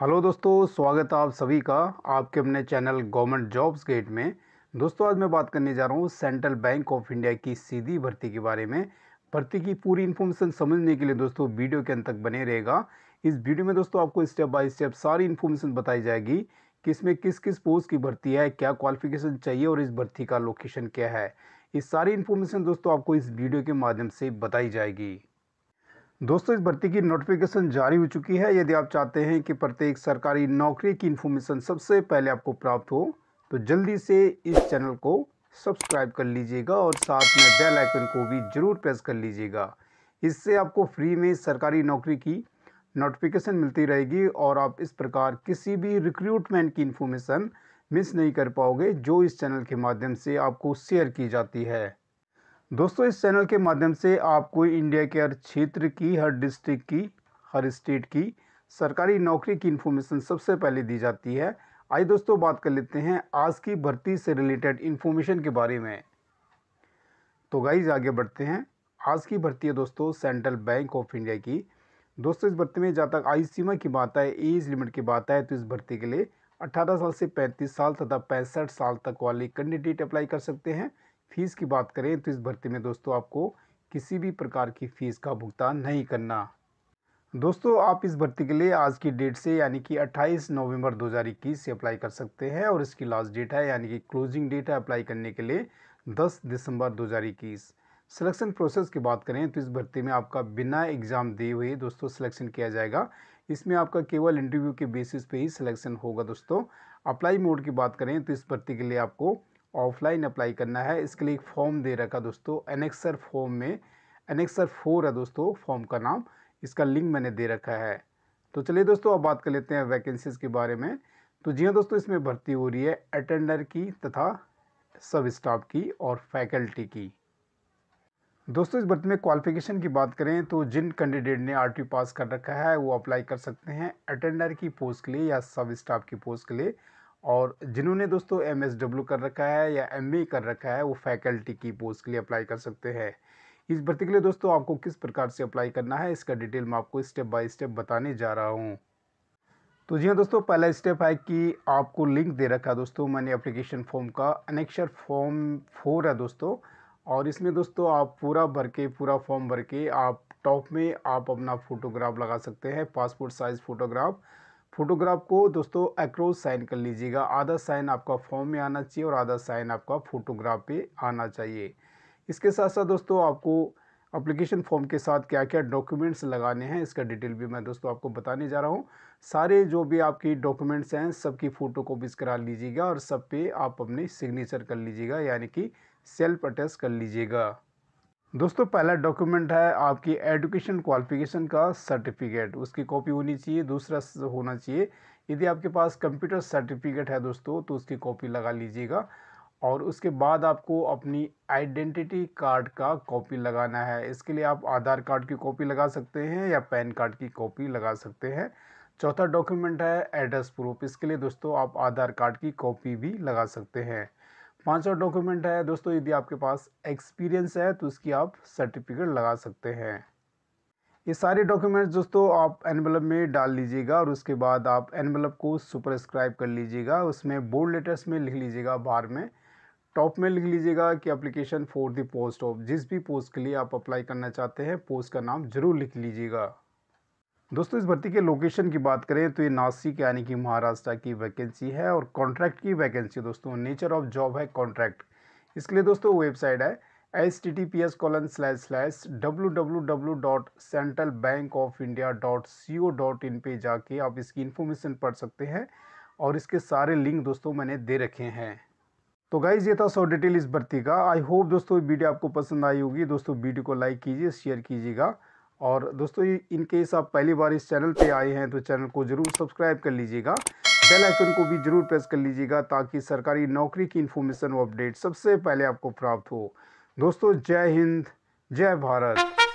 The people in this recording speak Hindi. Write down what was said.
हेलो दोस्तों स्वागत है आप सभी का आपके अपने चैनल गवर्नमेंट जॉब्स गेट में दोस्तों आज मैं बात करने जा रहा हूँ सेंट्रल बैंक ऑफ इंडिया की सीधी भर्ती के बारे में भर्ती की पूरी इन्फॉर्मेशन समझने के लिए दोस्तों वीडियो के अंत तक बने रहेगा इस वीडियो में दोस्तों आपको स्टेप बाय स्टेप सारी इन्फॉर्मेशन बताई जाएगी कि इसमें किस किस पोस्ट की भर्ती है क्या क्वालिफिकेशन चाहिए और इस भर्ती का लोकेशन क्या है ये सारी इन्फॉर्मेशन दोस्तों आपको इस वीडियो के माध्यम से बताई जाएगी दोस्तों इस भर्ती की नोटिफिकेशन जारी हो चुकी है यदि आप चाहते हैं कि प्रत्येक सरकारी नौकरी की इन्फॉर्मेशन सबसे पहले आपको प्राप्त हो तो जल्दी से इस चैनल को सब्सक्राइब कर लीजिएगा और साथ में बेल आइकन को भी ज़रूर प्रेस कर लीजिएगा इससे आपको फ्री में सरकारी नौकरी की नोटिफिकेशन मिलती रहेगी और आप इस प्रकार किसी भी रिक्रूटमेंट की इन्फॉर्मेशन मिस नहीं कर पाओगे जो इस चैनल के माध्यम से आपको शेयर की जाती है दोस्तों इस चैनल के माध्यम से आपको इंडिया के हर क्षेत्र की हर डिस्ट्रिक्ट की हर स्टेट की सरकारी नौकरी की इन्फॉर्मेशन सबसे पहले दी जाती है आइए दोस्तों बात कर लेते हैं आज की भर्ती से रिलेटेड इन्फॉर्मेशन के बारे में तो गाइज आगे बढ़ते हैं आज की भर्ती है दोस्तों सेंट्रल बैंक ऑफ इंडिया की दोस्तों इस भर्ती में जहाँ तक आयु सीमा की बात है एज लिमिट की बात है तो इस भर्ती के लिए 18 साल से 35 साल तथा पैंसठ साल तक वाले कैंडिडेट अप्लाई कर सकते हैं फ़ीस की बात करें तो इस भर्ती में दोस्तों आपको किसी भी प्रकार की फ़ीस का भुगतान नहीं करना दोस्तों आप इस भर्ती के लिए आज की डेट से यानी कि 28 नवंबर 2021 से अप्लाई कर सकते हैं और इसकी लास्ट डेट है यानी कि क्लोजिंग डेट है अप्लाई करने के लिए 10 दिसंबर 2021 सिलेक्शन प्रोसेस की बात करें तो इस भर्ती में आपका बिना एग्ज़ाम दिए हुए दोस्तों सिलेक्शन किया जाएगा इसमें आपका केवल इंटरव्यू के बेसिस पे ही सिलेक्शन होगा दोस्तों अप्लाई मोड की बात करें तो इस भर्ती के लिए आपको ऑफलाइन अप्लाई करना है इसके लिए एक फॉर्म दे रखा दोस्तों एनेक्सर फॉर्म में एनेक्सर फोर है दोस्तों फॉर्म का नाम इसका लिंक मैंने दे रखा है तो चलिए दोस्तों अब बात कर लेते हैं वैकेंसीज़ के बारे में तो जी हाँ दोस्तों इसमें भर्ती हो रही है अटेंडर की तथा सब स्टाफ की और फैकल्टी की दोस्तों इस भर्ती में क्वालिफिकेशन की बात करें तो जिन कैंडिडेट ने आर पास कर रखा है वो अप्लाई कर सकते हैं अटेंडर की पोस्ट के लिए या सब स्टाफ की पोस्ट के लिए और जिन्होंने दोस्तों एम एस डब्ल्यू कर रखा है या एम ए कर रखा है वो फैकल्टी की पोस्ट के लिए अप्लाई कर सकते हैं इस भर्ती के लिए दोस्तों आपको किस प्रकार से अप्लाई करना है इसका डिटेल मैं आपको स्टेप बाय स्टेप बताने जा रहा हूँ तो जी हाँ दोस्तों पहला स्टेप है कि आपको लिंक दे रखा है दोस्तों मैंने अप्लीकेशन फॉर्म का अनेक्शर फॉर्म फोर है दोस्तों और इसमें दोस्तों आप पूरा भर के पूरा फॉर्म भर के आप टॉप में आप अपना फ़ोटोग्राफ लगा सकते हैं पासपोर्ट साइज़ फ़ोटोग्राफ फोटोग्राफ को दोस्तों एक्रोस साइन कर लीजिएगा आधा साइन आपका फॉर्म में आना चाहिए और आधा साइन आपका फोटोग्राफ पे आना चाहिए इसके साथ साथ दोस्तों आपको अप्लीकेशन फॉर्म के साथ क्या क्या डॉक्यूमेंट्स लगाने हैं इसका डिटेल भी मैं दोस्तों आपको बताने जा रहा हूँ सारे जो भी आपकी डॉक्यूमेंट्स हैं सबकी फ़ोटो कॉपीज करा लीजिएगा और सब पे आप अपने सिग्नेचर कर लीजिएगा यानी कि सेल्फ अटैच कर लीजिएगा दोस्तों पहला डॉक्यूमेंट है आपकी एजुकेशन क्वालिफिकेशन का सर्टिफिकेट उसकी कॉपी होनी चाहिए दूसरा होना चाहिए यदि आपके पास कंप्यूटर सर्टिफिकेट है दोस्तों तो उसकी कॉपी लगा लीजिएगा और उसके बाद आपको अपनी आइडेंटिटी कार्ड का कॉपी लगाना है इसके लिए आप आधार कार्ड की कॉपी लगा सकते हैं या पैन कार्ड की कॉपी लगा सकते हैं चौथा डॉक्यूमेंट है एड्रेस प्रूफ इसके लिए दोस्तों आप आधार कार्ड की कॉपी भी लगा सकते हैं पाँचवा डॉक्यूमेंट है दोस्तों यदि आपके पास एक्सपीरियंस है तो उसकी आप सर्टिफिकेट लगा सकते हैं ये सारे डॉक्यूमेंट्स दोस्तों आप एनवलप में डाल लीजिएगा और उसके बाद आप एनवलप को सुपरस्क्राइब कर लीजिएगा उसमें बोल्ड लेटर्स में लिख लीजिएगा बाहर में टॉप में लिख लीजिएगा कि application for the post of जिस भी पोस्ट के लिए आप अप्लाई करना चाहते हैं पोस्ट का नाम ज़रूर लिख लीजिएगा दोस्तों इस भर्ती के लोकेशन की बात करें तो ये नासिक यानी कि महाराष्ट्र की वैकेंसी है और कॉन्ट्रैक्ट की वैकेंसी दोस्तों नेचर ऑफ जॉब है कॉन्ट्रैक्ट इसके लिए दोस्तों वेबसाइट है H T T P S colon slash slash W W W dot Central Bank of India dot C O dot in पर जाके आप इसकी इन्फॉर्मेशन पढ़ सकते हैं और इसके सारे लिंक दोस्तों मैंने दे रखे हैं तो गाइज ये था सौ डिटेल इस भर्ती का आई होप दोस्तों वीडियो आपको पसंद आई होगी दोस्तों वीडियो को लाइक कीजिए शेयर कीजिएगा और दोस्तों इनकेस आप पहली बार इस चैनल पे आए हैं तो चैनल को ज़रूर सब्सक्राइब कर लीजिएगा बेल आइकन को भी ज़रूर प्रेस कर लीजिएगा ताकि सरकारी नौकरी की इन्फॉर्मेशन व अपडेट सबसे पहले आपको प्राप्त हो दोस्तों जय हिंद जय भारत